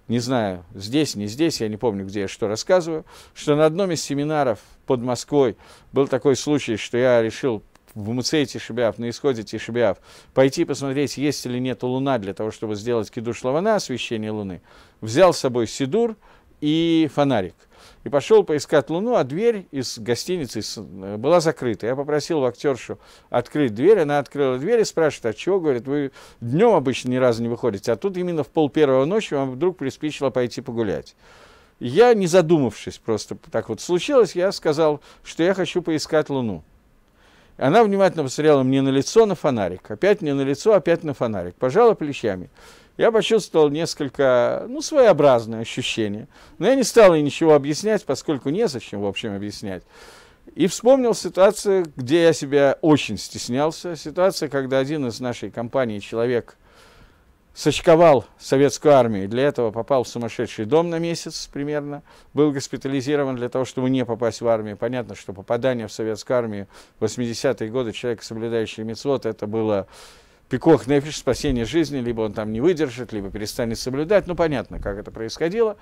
не знаю, здесь, не здесь, я не помню, где я что рассказываю, что на одном из семинаров под Москвой был такой случай, что я решил в Муцей Тишебиав, на исходе Тишебиав, пойти посмотреть, есть или нет луна для того, чтобы сделать кидуш лавана, освещение луны. Взял с собой сидур и фонарик и пошел поискать Луну, а дверь из гостиницы э, была закрыта. Я попросил актершу открыть дверь, она открыла дверь и спрашивает, а чего, говорит, вы днем обычно ни разу не выходите, а тут именно в пол первого ночи вам вдруг приспичило пойти погулять. Я, не задумавшись, просто так вот случилось, я сказал, что я хочу поискать Луну. Она внимательно посмотрела мне на лицо, на фонарик. Опять мне на лицо, опять на фонарик. Пожала плечами я почувствовал несколько, ну, своеобразное ощущение, Но я не стал ей ничего объяснять, поскольку незачем, в общем, объяснять. И вспомнил ситуацию, где я себя очень стеснялся. Ситуация, когда один из нашей компании человек сочковал советскую армию, и для этого попал в сумасшедший дом на месяц примерно, был госпитализирован для того, чтобы не попасть в армию. Понятно, что попадание в советскую армию в 80-е годы человека, соблюдающего мецвод, это было пикох нефиш, спасение жизни, либо он там не выдержит, либо перестанет соблюдать. Ну, понятно, как это происходило.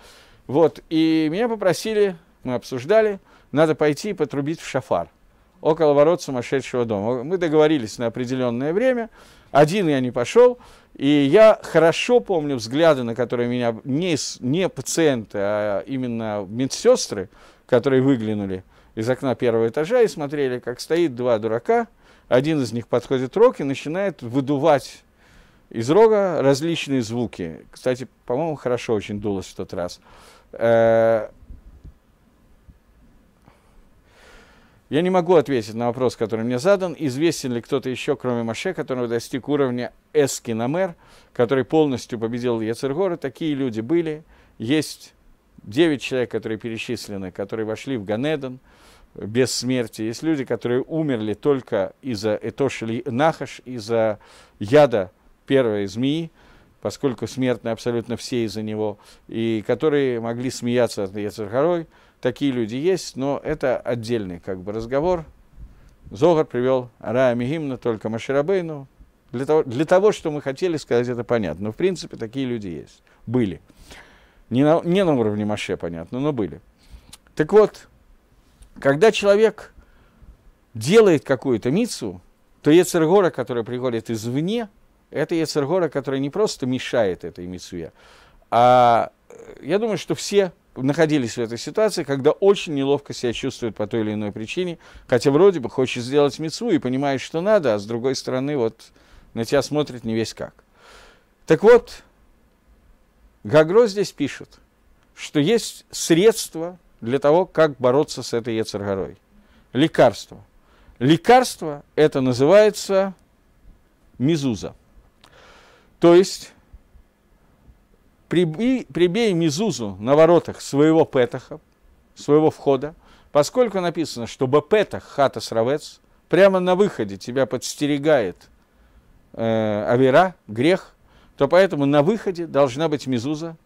Вот, и меня попросили, мы обсуждали, надо пойти и потрубить в шафар около ворот сумасшедшего дома. Мы договорились на определенное время, один я не пошел, и я хорошо помню взгляды, на которые меня не, не пациенты, а именно медсестры, которые выглянули из окна первого этажа и смотрели, как стоит два дурака – один из них подходит рог и начинает выдувать из рога различные звуки. Кстати, по-моему, хорошо очень дулось в тот раз. Э, я не могу ответить на вопрос, который мне задан. Известен ли кто-то еще, кроме Маше, который достиг уровня Эскиномер, который полностью победил Яцергора? Такие люди были. Есть девять человек, которые перечислены, которые вошли в Ганедон – без смерти, есть люди, которые умерли только из-за Этошили Нахаш, из-за яда первой змеи, поскольку смертны абсолютно все из-за него, и которые могли смеяться от Яцерхарой. Такие люди есть, но это отдельный как бы разговор. Зогар привел Арая Мигимна только Маширабейну. Для того, для того, что мы хотели сказать, это понятно. Но, в принципе, такие люди есть. Были. Не на, не на уровне Маше, понятно, но были. Так вот, когда человек делает какую-то мицу, то Ецергора, которая приходит извне, это Ецергора, которая не просто мешает этой мицуе, а э, я думаю, что все находились в этой ситуации, когда очень неловко себя чувствуют по той или иной причине, хотя вроде бы хочет сделать мицу и понимает, что надо, а с другой стороны вот на тебя смотрит не весь как. Так вот, Гагро здесь пишет, что есть средства для того, как бороться с этой Ецергорой. Лекарство. Лекарство это называется мизуза. То есть прибей, прибей мизузу на воротах своего петаха, своего входа, поскольку написано, что бепетах хата сравец, прямо на выходе тебя подстерегает э, авера, грех, то поэтому на выходе должна быть мизуза,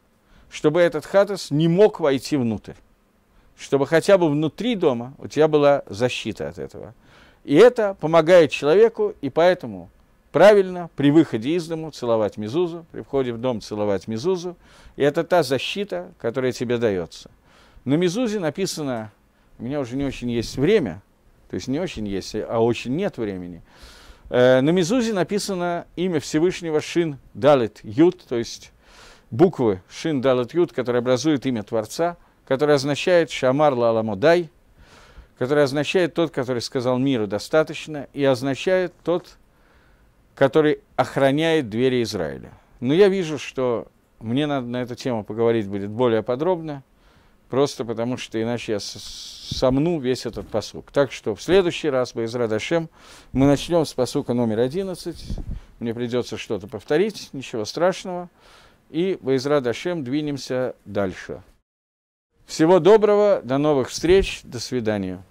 чтобы этот хатас не мог войти внутрь чтобы хотя бы внутри дома у тебя была защита от этого. И это помогает человеку, и поэтому правильно при выходе из дому целовать мизузу, при входе в дом целовать мизузу, и это та защита, которая тебе дается. На мизузе написано, у меня уже не очень есть время, то есть не очень есть, а очень нет времени. Э, на мизузе написано имя Всевышнего Шин Далит Ют, то есть буквы Шин Далит Ют, которые образуют имя Творца – которое означает «Шамар лаламудай», которое означает «тот, который сказал миру достаточно», и означает «тот, который охраняет двери Израиля». Но я вижу, что мне надо на эту тему поговорить будет более подробно, просто потому что иначе я сомну весь этот посук. Так что в следующий раз, Байзра Дашем, мы начнем с посука номер 11. Мне придется что-то повторить, ничего страшного. И Байзра Дашем двинемся дальше. Всего доброго, до новых встреч, до свидания.